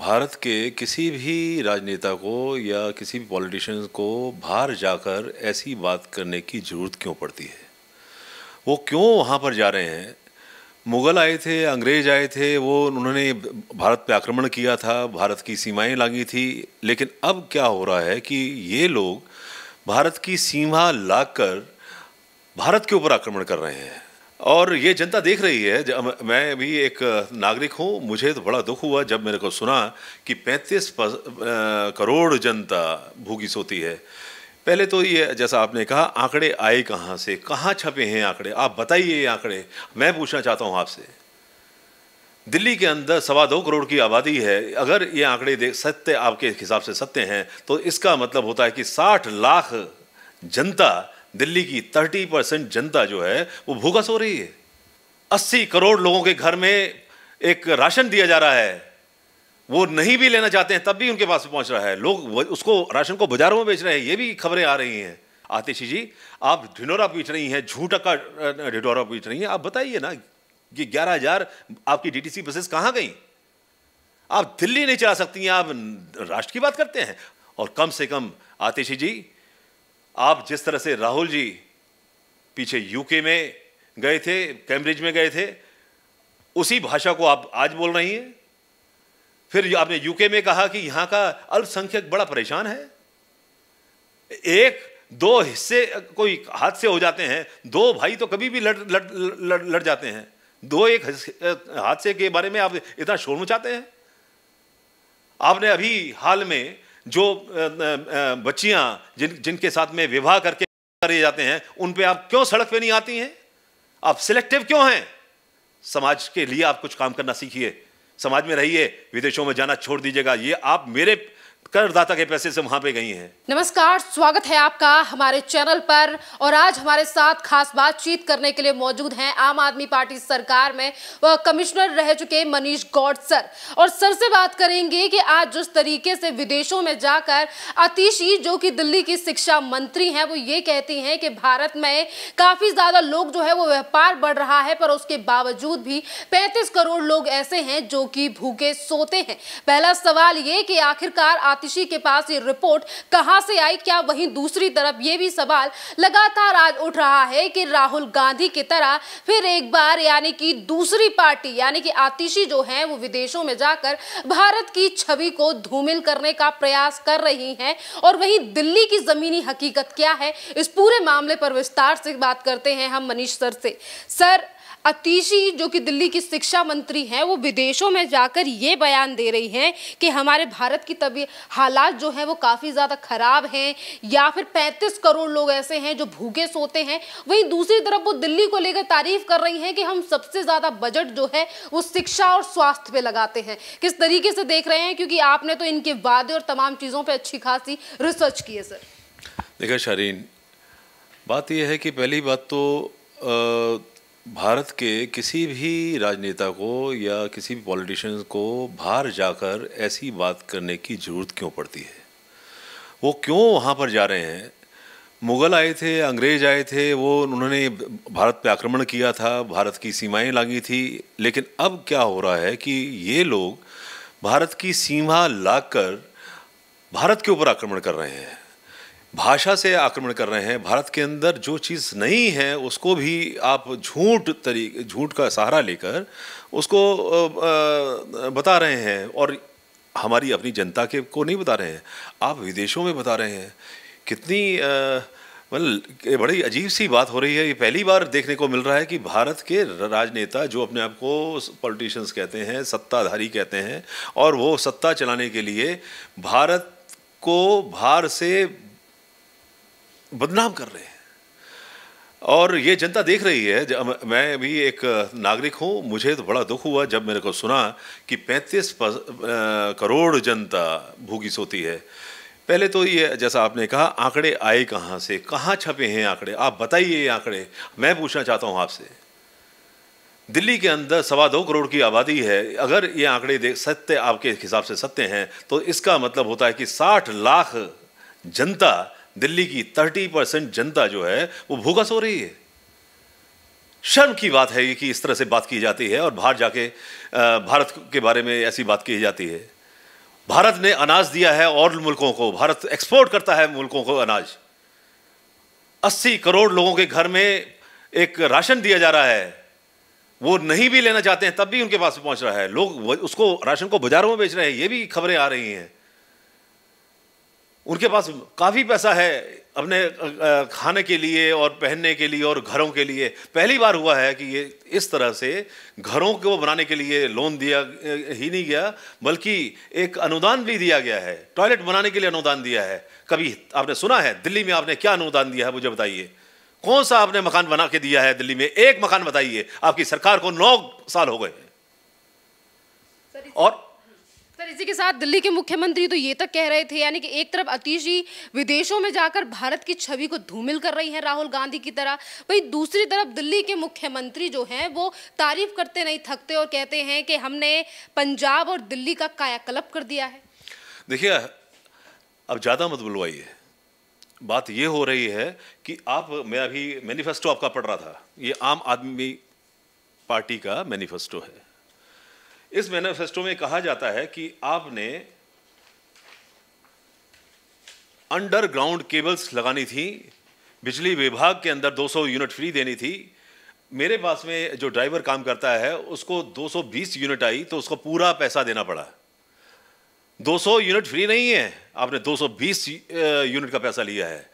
भारत के किसी भी राजनेता को या किसी भी पॉलिटिशियन को बाहर जाकर ऐसी बात करने की ज़रूरत क्यों पड़ती है वो क्यों वहाँ पर जा रहे हैं मुग़ल आए थे अंग्रेज आए थे वो उन्होंने भारत पे आक्रमण किया था भारत की सीमाएं लांगी थी लेकिन अब क्या हो रहा है कि ये लोग भारत की सीमा लाकर भारत के ऊपर आक्रमण कर रहे हैं और ये जनता देख रही है मैं भी एक नागरिक हूँ मुझे तो बड़ा दुख हुआ जब मेरे को सुना कि 35 करोड़ जनता भूखी सोती है पहले तो ये जैसा आपने कहा आंकड़े आए कहाँ से कहाँ छपे हैं आंकड़े आप बताइए ये आंकड़े मैं पूछना चाहता हूँ आपसे दिल्ली के अंदर सवा दो करोड़ की आबादी है अगर ये आंकड़े देख सत्य आपके हिसाब से सत्य हैं तो इसका मतलब होता है कि साठ लाख जनता दिल्ली की 30 परसेंट जनता जो है वो भूखा सो रही है 80 करोड़ लोगों के घर में एक राशन दिया जा रहा है वो नहीं भी लेना चाहते हैं तब भी उनके पास पहुंच रहा है लोग उसको राशन को बाजारों में बेच रहे हैं ये भी खबरें आ रही हैं आतिशी जी आप ढिंडोरा पीट रही हैं झूठा का ढिडोरा पीट रही हैं आप बताइए ना ये ग्यारह हजार आपकी डीटीसी बसेस कहाँ गई आप दिल्ली नहीं चला सकती हैं आप राष्ट्र की बात करते हैं और कम से कम आतिशी जी आप जिस तरह से राहुल जी पीछे यूके में गए थे कैम्ब्रिज में गए थे उसी भाषा को आप आज बोल रही हैं फिर आपने यूके में कहा कि यहाँ का अल्पसंख्यक बड़ा परेशान है एक दो हिस्से कोई हादसे हो जाते हैं दो भाई तो कभी भी लड़ लड़ लड़, लड़ जाते हैं दो एक हादसे के बारे में आप इतना शोर मचाते हैं आपने अभी हाल में जो बच्चियां जिन जिनके साथ में विवाह करके करे जाते हैं उन पे आप क्यों सड़क पे नहीं आती हैं आप सिलेक्टिव क्यों हैं समाज के लिए आप कुछ काम करना सीखिए समाज में रहिए विदेशों में जाना छोड़ दीजिएगा ये आप मेरे करदाता के पैसे से वहां पे गई हैं नमस्कार स्वागत है आपका हमारे चैनल पर और आज हमारे साथ खास बातचीत करने के लिए मौजूद हैं आम आदमी पार्टी सरकार में वह कमिश्नर रह चुके मनीष गौड सर और सर से बात करेंगे कि आज जिस तरीके से विदेशों में जाकर अतिशी जो कि दिल्ली की शिक्षा मंत्री हैं वो ये कहती हैं कि भारत में काफ़ी ज़्यादा लोग जो है वो व्यापार बढ़ रहा है पर उसके बावजूद भी पैंतीस करोड़ लोग ऐसे हैं जो कि भूखे सोते हैं पहला सवाल ये कि आखिरकार आतिशी के पास ये रिपोर्ट कहां से आई क्या वहीं दूसरी तरफ ये भी सवाल लगातार आज उठ रहा है कि राहुल गांधी की तरह फिर एक बार यानी कि दूसरी पार्टी यानी कि आतिशी जो है वो विदेशों में जाकर भारत की छवि को धूमिल करने का प्रयास कर रही है और वहीं दिल्ली की जमीनी हकीकत क्या है इस पूरे मामले पर विस्तार से बात करते हैं हम मनीष सर से सर अतीशी जो कि दिल्ली की शिक्षा मंत्री हैं वो विदेशों में जाकर ये बयान दे रही हैं कि हमारे भारत की तबीयत हालात जो हैं वो काफ़ी ज़्यादा ख़राब हैं या फिर 35 करोड़ लोग ऐसे हैं जो भूखे सोते हैं वहीं दूसरी तरफ वो दिल्ली को लेकर तारीफ कर रही हैं कि हम सबसे ज़्यादा बजट जो है वो शिक्षा और स्वास्थ्य पर लगाते हैं किस तरीके से देख रहे हैं क्योंकि आपने तो इनके वादे और तमाम चीज़ों पर अच्छी खासी रिसर्च की है सर देखिए शारीन बात यह है कि पहली बात तो भारत के किसी भी राजनेता को या किसी भी पॉलिटिशियन को बाहर जाकर ऐसी बात करने की ज़रूरत क्यों पड़ती है वो क्यों वहाँ पर जा रहे हैं मुग़ल आए थे अंग्रेज आए थे वो उन्होंने भारत पे आक्रमण किया था भारत की सीमाएं लागी थी लेकिन अब क्या हो रहा है कि ये लोग भारत की सीमा लाकर भारत के ऊपर आक्रमण कर रहे हैं भाषा से आक्रमण कर रहे हैं भारत के अंदर जो चीज़ नहीं है उसको भी आप झूठ तरीके झूठ का सहारा लेकर उसको बता रहे हैं और हमारी अपनी जनता के को नहीं बता रहे हैं आप विदेशों में बता रहे हैं कितनी मतलब बड़ी अजीब सी बात हो रही है ये पहली बार देखने को मिल रहा है कि भारत के राजनेता जो अपने आप को पॉलिटिशियंस कहते हैं सत्ताधारी कहते हैं और वो सत्ता चलाने के लिए भारत को भार से बदनाम कर रहे हैं और ये जनता देख रही है मैं भी एक नागरिक हूँ मुझे तो बड़ा दुख हुआ जब मेरे को सुना कि 35 करोड़ जनता भूखी सोती है पहले तो ये जैसा आपने कहा आंकड़े आए कहाँ से कहाँ छपे हैं आंकड़े आप बताइए ये आंकड़े मैं पूछना चाहता हूँ आपसे दिल्ली के अंदर सवा दो करोड़ की आबादी है अगर ये आंकड़े देख सत्य आपके हिसाब से सत्य हैं तो इसका मतलब होता है कि साठ लाख जनता दिल्ली की थर्टी परसेंट जनता जो है वो भूखा सो रही है शर्म की बात है कि इस तरह से बात की जाती है और बाहर जाके भारत के बारे में ऐसी बात की जाती है भारत ने अनाज दिया है और मुल्कों को भारत एक्सपोर्ट करता है मुल्कों को अनाज 80 करोड़ लोगों के घर में एक राशन दिया जा रहा है वो नहीं भी लेना चाहते हैं तब भी उनके पास पहुंच रहा है लोग उसको राशन को बाजारों में बेच रहे हैं ये भी खबरें आ रही हैं उनके पास काफ़ी पैसा है अपने खाने के लिए और पहनने के लिए और घरों के लिए पहली बार हुआ है कि ये इस तरह से घरों को बनाने के लिए लोन दिया ही नहीं गया बल्कि एक अनुदान भी दिया गया है टॉयलेट बनाने के लिए अनुदान दिया है कभी आपने सुना है दिल्ली में आपने क्या अनुदान दिया है मुझे बताइए कौन सा आपने मकान बना के दिया है दिल्ली में एक मकान बताइए आपकी सरकार को नौ साल हो गए और इसी के साथ दिल्ली के मुख्यमंत्री तो ये तक कह रहे थे यानी कि एक तरफ अतीश जी विदेशों में जाकर भारत की छवि को धूमिल कर रही हैं राहुल गांधी की तरह वही दूसरी तरफ दिल्ली के मुख्यमंत्री जो हैं वो तारीफ करते नहीं थकते और कहते हैं कि हमने पंजाब और दिल्ली का कायाकल्प कर दिया है देखिए अब ज़्यादा मत बुलवाइए बात ये हो रही है कि आप मैं अभी मैनिफेस्टो आपका पढ़ रहा था ये आम आदमी पार्टी का मैनिफेस्टो है इस मैनिफेस्टो में कहा जाता है कि आपने अंडरग्राउंड केबल्स लगानी थी बिजली विभाग के अंदर 200 यूनिट फ्री देनी थी मेरे पास में जो ड्राइवर काम करता है उसको 220 यूनिट आई तो उसको पूरा पैसा देना पड़ा 200 यूनिट फ्री नहीं है आपने 220 यूनिट का पैसा लिया है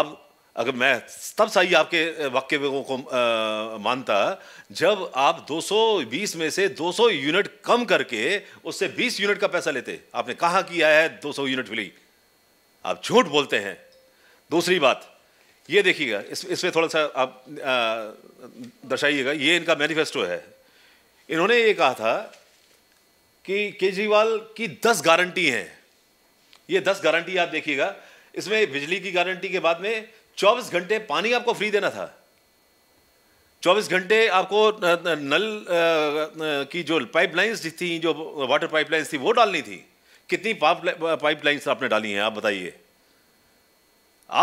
आप अगर मैं तब सही आपके वाक्य को, मानता जब आप 220 में से 200 यूनिट कम करके उससे 20 यूनिट का पैसा लेते आपने कहा किया है 200 यूनिट मिली आप झूठ बोलते हैं दूसरी बात ये देखिएगा इस इसमें थोड़ा सा आप दर्शाइएगा ये इनका मैनिफेस्टो है इन्होंने ये कहा था कि केजरीवाल की 10 गारंटी हैं ये 10 गारंटी आप देखिएगा इसमें बिजली की गारंटी के बाद में चौबीस घंटे पानी आपको फ्री देना था चौबीस घंटे आपको नल की जो पाइपलाइंस थी जो वाटर पाइपलाइंस थी वो डालनी थी कितनी पाइपलाइंस आपने डाली हैं आप बताइए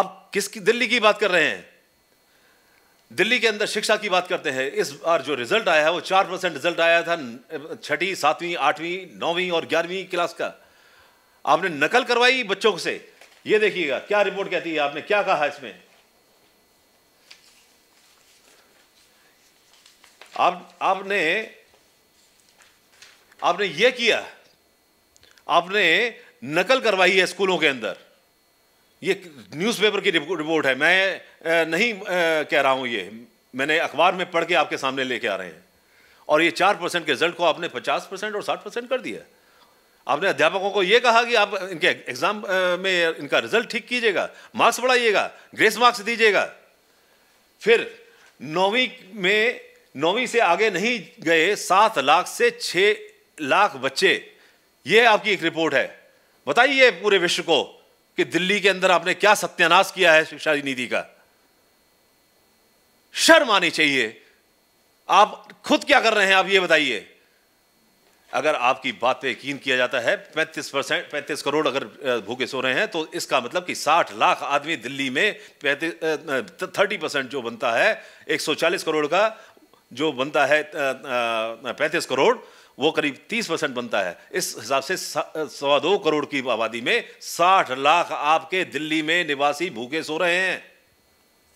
आप किसकी दिल्ली की बात कर रहे हैं दिल्ली के अंदर शिक्षा की बात करते हैं इस बार जो रिजल्ट आया है वो चार परसेंट रिजल्ट आया था छठी सातवीं आठवीं नौवीं और ग्यारहवीं क्लास का आपने नकल करवाई बच्चों से ये देखिएगा क्या रिपोर्ट कहती है आपने क्या कहा इसमें आप आपने आपने ये किया आपने नकल करवाई है स्कूलों के अंदर ये न्यूज़पेपर की रिपोर्ट है मैं नहीं कह रहा हूँ ये मैंने अखबार में पढ़ के आपके सामने लेके आ रहे हैं और ये चार परसेंट के रिजल्ट को आपने पचास परसेंट और साठ परसेंट कर दिया आपने अध्यापकों को ये कहा कि आप इनके एग्ज़ाम में इनका रिजल्ट ठीक कीजिएगा मार्क्स बढ़ाइएगा ग्रेस मार्क्स दीजिएगा फिर नौवीं में नौवीं से आगे नहीं गए सात लाख से छ लाख बच्चे ये आपकी एक रिपोर्ट है बताइए पूरे विश्व को कि दिल्ली के अंदर आपने क्या सत्यानाश किया है शिक्षा नीति का शर्म आनी चाहिए आप खुद क्या कर रहे हैं आप ये बताइए अगर आपकी बात पे यकीन किया जाता है 35 परसेंट पैंतीस करोड़ अगर भूखे सो रहे हैं तो इसका मतलब कि 60 लाख आदमी दिल्ली में पैंतीस थर्टी परसेंट जो बनता है 140 करोड़ का जो बनता है पैंतीस करोड़ वो करीब तीस परसेंट बनता है इस हिसाब से सवा दो करोड़ की आबादी में साठ लाख आपके दिल्ली में निवासी भूखे सो रहे हैं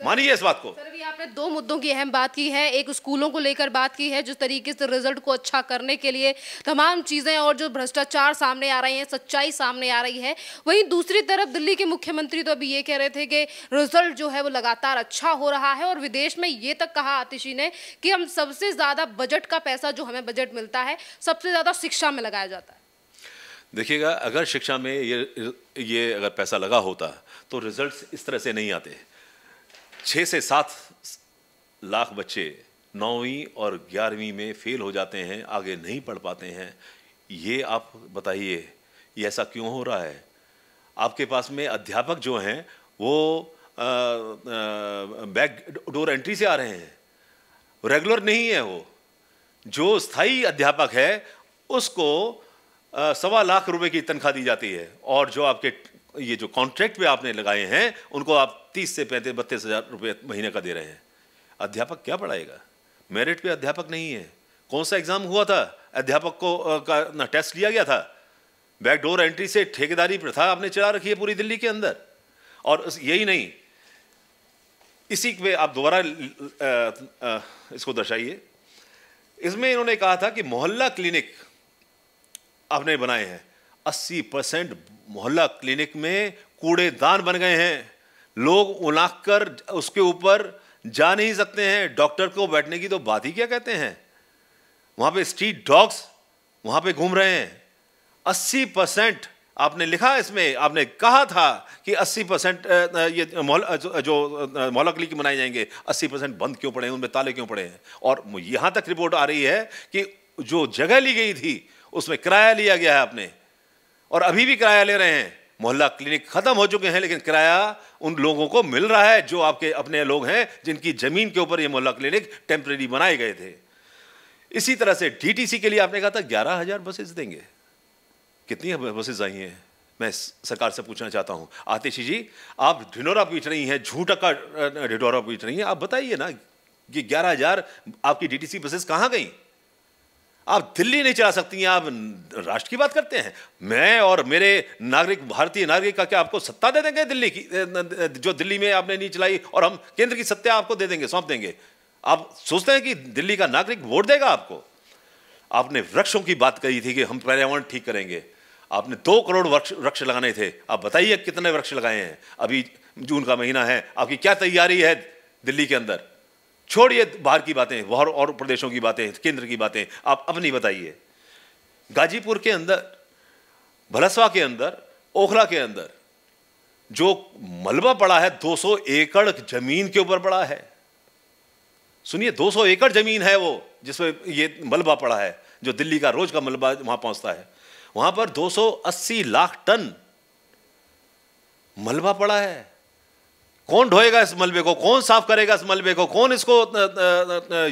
मानिए इस बात को सर अभी आपने दो मुद्दों की अहम बात की है एक स्कूलों को लेकर बात की है जिस तरीके से रिजल्ट को अच्छा करने के लिए तमाम चीज़ें और जो भ्रष्टाचार सामने आ रही हैं सच्चाई सामने आ रही है वहीं दूसरी तरफ दिल्ली के मुख्यमंत्री तो अभी ये कह रहे थे कि रिजल्ट जो है वो लगातार अच्छा हो रहा है और विदेश में ये तक कहा आतिशी ने कि हम सबसे ज़्यादा बजट का पैसा जो हमें बजट मिलता है सबसे ज़्यादा शिक्षा में लगाया जाता है देखिएगा अगर शिक्षा में ये ये अगर पैसा लगा होता तो रिजल्ट्स इस तरह से नहीं आते हैं छः से सात लाख बच्चे नौवीं और ग्यारहवीं में फेल हो जाते हैं आगे नहीं पढ़ पाते हैं ये आप बताइए ये ऐसा क्यों हो रहा है आपके पास में अध्यापक जो हैं वो बैक डोर एंट्री से आ रहे हैं रेगुलर नहीं है वो जो स्थाई अध्यापक है उसको सवा लाख रुपए की तनख्वाह दी जाती है और जो आपके ये जो कॉन्ट्रैक्ट भी आपने लगाए हैं उनको आप तीस से पैंतीस बत्तीस हज़ार रुपये महीने का दे रहे हैं अध्यापक क्या पढ़ाएगा मेरिट पे अध्यापक नहीं है कौन सा एग्ज़ाम हुआ था अध्यापक को आ, का ना टेस्ट लिया गया था बैकडोर एंट्री से ठेकेदारी प्रथा आपने चला रखी है पूरी दिल्ली के अंदर और यही नहीं इसी पे आप दोबारा इसको दर्शाइए इसमें इन्होंने कहा था कि मोहल्ला क्लिनिक आपने बनाए हैं 80 परसेंट मोहल्ला क्लिनिक में कूड़ेदान बन गए हैं लोग उलाख कर उसके ऊपर जा नहीं सकते हैं डॉक्टर को बैठने की तो बात ही क्या कहते हैं वहाँ पे स्ट्रीट डॉग्स वहाँ पे घूम रहे हैं 80 परसेंट आपने लिखा इसमें आपने कहा था कि 80 परसेंट ये मोहल जो मोहल्ला क्लिनिक मनाए जाएंगे 80 परसेंट बंद क्यों पड़े हैं उनमें ताले क्यों पड़े हैं और यहाँ तक रिपोर्ट आ रही है कि जो जगह ली गई थी उसमें किराया लिया गया है आपने और अभी भी किराया ले रहे हैं मोहल्ला क्लिनिक खत्म हो चुके हैं लेकिन किराया उन लोगों को मिल रहा है जो आपके अपने लोग हैं जिनकी जमीन के ऊपर ये मोहल्ला क्लिनिक टेम्प्रेरी बनाए गए थे इसी तरह से डीटीसी के लिए आपने कहा था ग्यारह हजार बसेस देंगे कितनी बसेस आई हैं मैं सरकार से पूछना चाहता हूं आतिशी जी आप ढिंडोरा पीट रही हैं झूठा का ढिंडोरा पीट रही हैं आप बताइए ना कि ग्यारह हजार आपकी डीटीसी बसेस कहाँ गई आप दिल्ली नहीं चला सकती हैं आप राष्ट्र की बात करते हैं मैं और मेरे नागरिक भारतीय नागरिक का क्या आपको सत्ता दे देंगे दिल्ली की जो दिल्ली में आपने नहीं चलाई और हम केंद्र की सत्ता आपको दे देंगे सौंप देंगे आप सोचते हैं कि दिल्ली का नागरिक वोट देगा आपको आपने वृक्षों की बात कही थी कि हम पर्यावरण ठीक करेंगे आपने दो करोड़ वृक्ष वृक्ष लगाने थे आप बताइए कितने वृक्ष लगाए हैं अभी जून का महीना है आपकी क्या तैयारी है दिल्ली के अंदर छोड़िए बाहर की बातें बाहर और प्रदेशों की बातें केंद्र की बातें आप अपनी बताइए गाजीपुर के अंदर भलसवा के अंदर ओखला के अंदर जो मलबा पड़ा है 200 एकड़ जमीन के ऊपर पड़ा है सुनिए 200 एकड़ जमीन है वो जिसमें ये मलबा पड़ा है जो दिल्ली का रोज का मलबा वहां पहुंचता है वहां पर 280 लाख टन मलबा पड़ा है कौन ढोएगा इस मलबे को कौन साफ करेगा इस मलबे को कौन इसको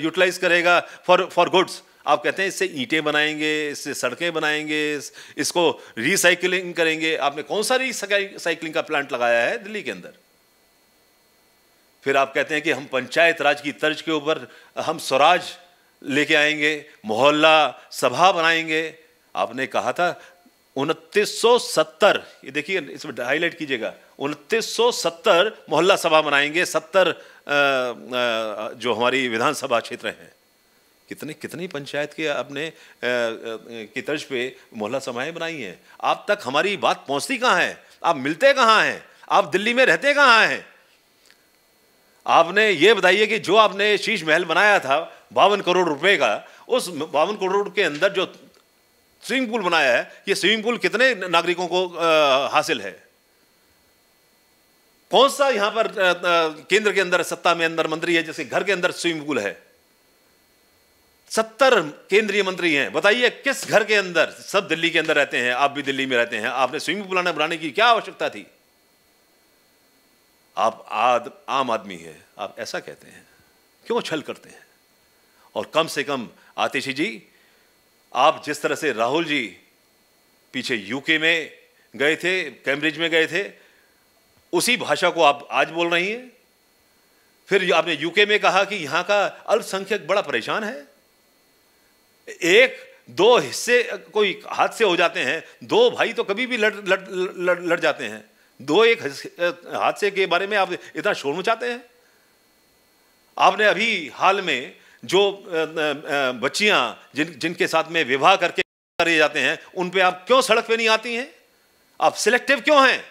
यूटिलाइज करेगा फॉर फॉर गुड्स आप कहते हैं इससे ईंटें बनाएंगे इससे सड़कें बनाएंगे इस, इसको रिसाइकिलिंग करेंगे आपने कौन सा रिसाइकिलिंग का प्लांट लगाया है दिल्ली के अंदर फिर आप कहते हैं कि हम पंचायत राज की तर्ज के ऊपर हम स्वराज लेके आएंगे मोहल्ला सभा बनाएंगे आपने कहा था उनतीस ये देखिए इसमें हाईलाइट कीजिएगा उनतीस मोहल्ला सभा मनाएंगे 70 जो हमारी विधानसभा क्षेत्र हैं कितने कितनी पंचायत के अपने की तर्ज पे मोहल्ला सभाएं बनाई हैं आप तक हमारी बात पहुंचती कहाँ है आप मिलते कहाँ हैं आप दिल्ली में रहते कहाँ हैं आपने ये बताइए कि जो आपने शीश महल बनाया था बावन करोड़ रुपए का उस बावन करोड़ के अंदर जो स्विमिंग पूल बनाया है ये स्विमिंग पूल कितने नागरिकों को आ, हासिल है कौन सा यहां पर केंद्र के अंदर सत्ता में अंदर मंत्री है जैसे घर के अंदर स्विमिंग पूल है सत्तर केंद्रीय मंत्री हैं बताइए किस घर के अंदर सब दिल्ली के अंदर रहते हैं आप भी दिल्ली में रहते हैं आपने स्विमिंग पूल बनाने की क्या आवश्यकता थी आप आद आम आदमी है आप ऐसा कहते हैं क्यों छल करते हैं और कम से कम आतिशी जी आप जिस तरह से राहुल जी पीछे यूके में गए थे कैम्ब्रिज में गए थे उसी भाषा को आप आज बोल रही हैं फिर आपने यूके में कहा कि यहां का अल्पसंख्यक बड़ा परेशान है एक दो हिस्से कोई हादसे हो जाते हैं दो भाई तो कभी भी लड़ लड़ लड़, लड़ जाते हैं दो एक हादसे के बारे में आप इतना शोर मचाते हैं आपने अभी हाल में जो बच्चियां जिन जिनके साथ में विवाह करके करे जाते हैं उन पे आप क्यों सड़क पे नहीं आती हैं आप सिलेक्टिव क्यों हैं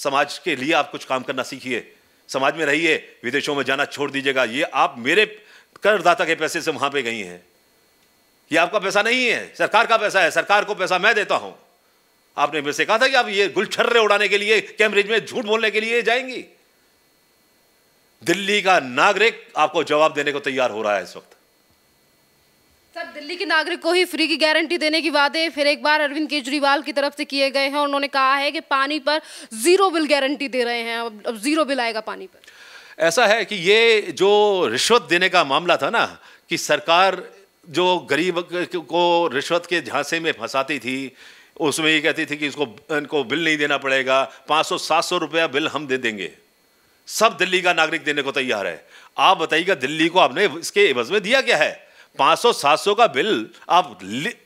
समाज के लिए आप कुछ काम करना सीखिए समाज में रहिए विदेशों में जाना छोड़ दीजिएगा ये आप मेरे करदाता के पैसे से वहां पे गई हैं ये आपका पैसा नहीं है सरकार का पैसा है सरकार को पैसा मैं देता हूं आपने मेरे से कहा था कि आप ये गुलछर्रे उड़ाने के लिए कैम्ब्रिज में झूठ बोलने के लिए जाएंगी दिल्ली का नागरिक आपको जवाब देने को तैयार हो रहा है इस वक्त दिल्ली के नागरिक को ही फ्री की गारंटी देने की वादे फिर एक बार अरविंद केजरीवाल की तरफ से किए गए हैं उन्होंने कहा है कि पानी पर जीरो बिल गारंटी दे रहे हैं अब, अब जीरो बिल आएगा पानी पर ऐसा है कि ये जो रिश्वत देने का मामला था ना कि सरकार जो गरीब को रिश्वत के झांसे में फंसाती थी उसमें ये कहती थी कि इसको इनको बिल नहीं देना पड़ेगा पाँच सौ सात सौ रुपया बिल हम दे देंगे सब दिल्ली का नागरिक देने को तैयार है आप बताइएगा दिल्ली को आपने इसके एवज में दिया क्या है 500 700 का बिल आप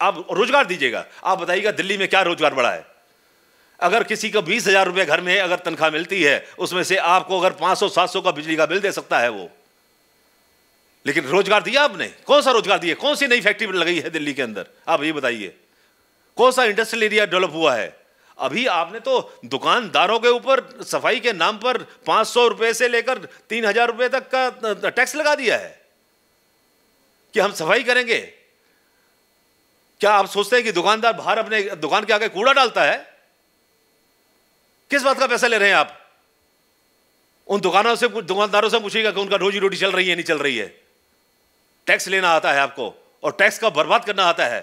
आप रोजगार दीजिएगा आप बताइएगा दिल्ली में क्या रोजगार बढ़ा है अगर किसी को बीस हजार रुपये घर में अगर तनख्वाह मिलती है उसमें से आपको अगर 500 700 का बिजली का बिल दे सकता है वो लेकिन रोजगार दिया आपने कौन सा रोजगार दिया कौन सी नई फैक्ट्री लगी है दिल्ली के अंदर आप ये बताइए कौन सा इंडस्ट्रियल एरिया डेवलप हुआ है अभी आपने तो दुकानदारों के ऊपर सफाई के नाम पर पाँच सौ से लेकर तीन हजार तक का टैक्स लगा दिया है कि हम सफाई करेंगे क्या आप सोचते हैं कि दुकानदार बाहर अपने दुकान के आगे कूड़ा डालता है किस बात का पैसा ले रहे हैं आप उन दुकानों से दुकानदारों से पूछिएगा कि उनका रोजी रोटी चल रही है नहीं चल रही है टैक्स लेना आता है आपको और टैक्स का बर्बाद करना आता है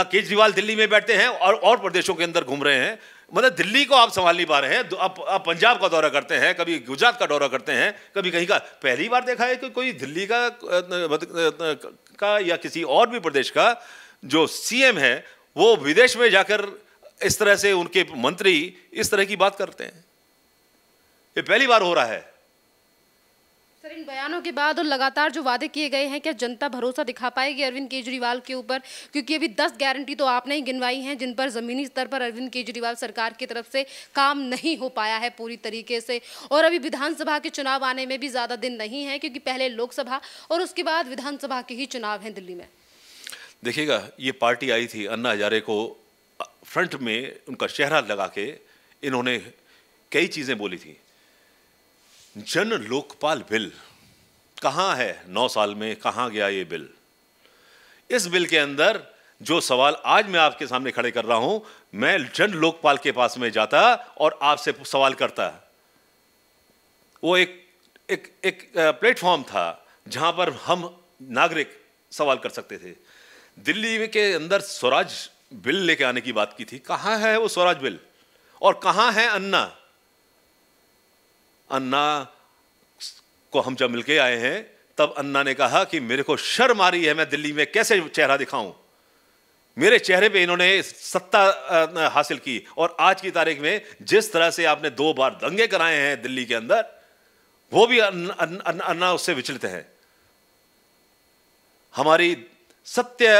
ना केजरीवाल दिल्ली में बैठते हैं और और प्रदेशों के अंदर घूम रहे हैं मतलब दिल्ली को आप संभाल नहीं पा रहे हैं आप आप पंजाब का दौरा करते हैं कभी गुजरात का दौरा करते हैं कभी कहीं का पहली बार देखा है कि कोई दिल्ली का का या किसी और भी प्रदेश का जो सीएम है वो विदेश में जाकर इस तरह से उनके मंत्री इस तरह की बात करते हैं ये पहली बार हो रहा है इन बयानों के बाद और लगातार जो वादे किए गए हैं क्या जनता भरोसा दिखा पाएगी अरविंद केजरीवाल के ऊपर क्योंकि अभी दस गारंटी तो आपने ही गिनवाई हैं जिन पर ज़मीनी स्तर पर अरविंद केजरीवाल सरकार की तरफ से काम नहीं हो पाया है पूरी तरीके से और अभी विधानसभा के चुनाव आने में भी ज़्यादा दिन नहीं है क्योंकि पहले लोकसभा और उसके बाद विधानसभा के ही चुनाव हैं दिल्ली में देखिएगा ये पार्टी आई थी अन्ना हजारे को फ्रंट में उनका चेहरा लगा के इन्होंने कई चीज़ें बोली थी जन लोकपाल बिल कहाँ है नौ साल में कहाँ गया ये बिल इस बिल के अंदर जो सवाल आज मैं आपके सामने खड़े कर रहा हूं मैं जन लोकपाल के पास में जाता और आपसे सवाल करता वो एक एक एक प्लेटफॉर्म था जहां पर हम नागरिक सवाल कर सकते थे दिल्ली के अंदर स्वराज बिल लेके आने की बात की थी कहाँ है वो स्वराज बिल और कहाँ है अन्ना अन्ना को हम जब मिलके आए हैं तब अन्ना ने कहा कि मेरे को शर्म आ रही है मैं दिल्ली में कैसे चेहरा दिखाऊं मेरे चेहरे पे इन्होंने सत्ता हासिल की और आज की तारीख में जिस तरह से आपने दो बार दंगे कराए हैं दिल्ली के अंदर वो भी अन्ना, अन, अन्ना उससे विचलित है हमारी सत्य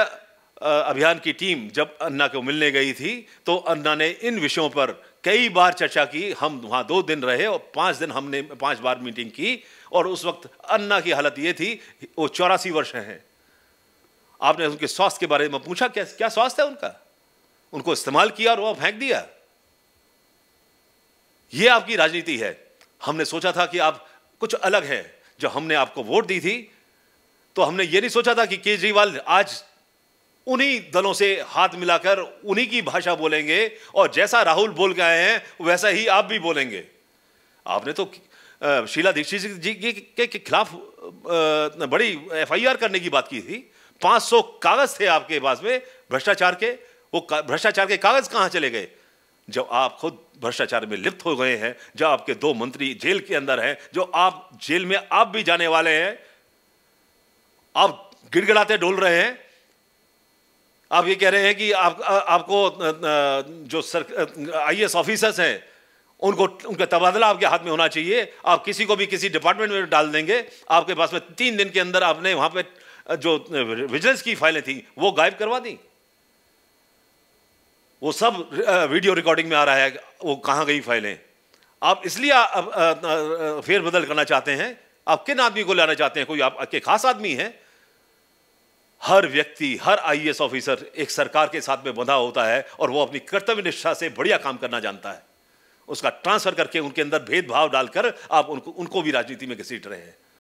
अभियान की टीम जब अन्ना को मिलने गई थी तो अन्ना ने इन विषयों पर कई बार चर्चा की हम वहाँ दो दिन रहे और पाँच दिन हमने पाँच बार मीटिंग की और उस वक्त अन्ना की हालत ये थी वो चौरासी वर्ष हैं आपने उनके स्वास्थ्य के बारे में पूछा क्या क्या स्वास्थ्य है उनका उनको इस्तेमाल किया और वह फेंक दिया ये आपकी राजनीति है हमने सोचा था कि आप कुछ अलग हैं जो हमने आपको वोट दी थी तो हमने ये नहीं सोचा था कि केजरीवाल आज उन्हीं दलों से हाथ मिलाकर उन्हीं की भाषा बोलेंगे और जैसा राहुल बोल के आए हैं वैसा ही आप भी बोलेंगे आपने तो शीला दीक्षित जी के खिलाफ बड़ी एफआईआर करने की बात की थी 500 कागज थे आपके पास में भ्रष्टाचार के वो भ्रष्टाचार के कागज कहाँ चले गए जब आप खुद भ्रष्टाचार में लिप्त हो गए हैं जब आपके दो मंत्री जेल के अंदर हैं जो आप जेल में आप भी जाने वाले हैं आप गिड़गिड़ाते डोल रहे हैं आप ये कह रहे हैं कि आप आ, आपको जो सर आई एस ऑफिसर्स हैं उनको उनका तबादला आपके हाथ में होना चाहिए आप किसी को भी किसी डिपार्टमेंट में डाल देंगे आपके पास में तीन दिन के अंदर आपने वहाँ पे जो विजिलेंस की फाइलें थी वो गायब करवा दी वो सब वीडियो रिकॉर्डिंग में आ रहा है वो कहाँ गई फाइलें आप इसलिए फेरबदल करना चाहते हैं आप किन आदमी को लाना चाहते हैं कोई आपके खास आदमी है हर व्यक्ति हर आईएएस ऑफिसर एक सरकार के साथ में बंधा होता है और वो अपनी कर्तव्य निष्ठा से बढ़िया काम करना जानता है उसका ट्रांसफर करके उनके अंदर भेदभाव डालकर आप उनको उनको भी राजनीति में घसीट रहे हैं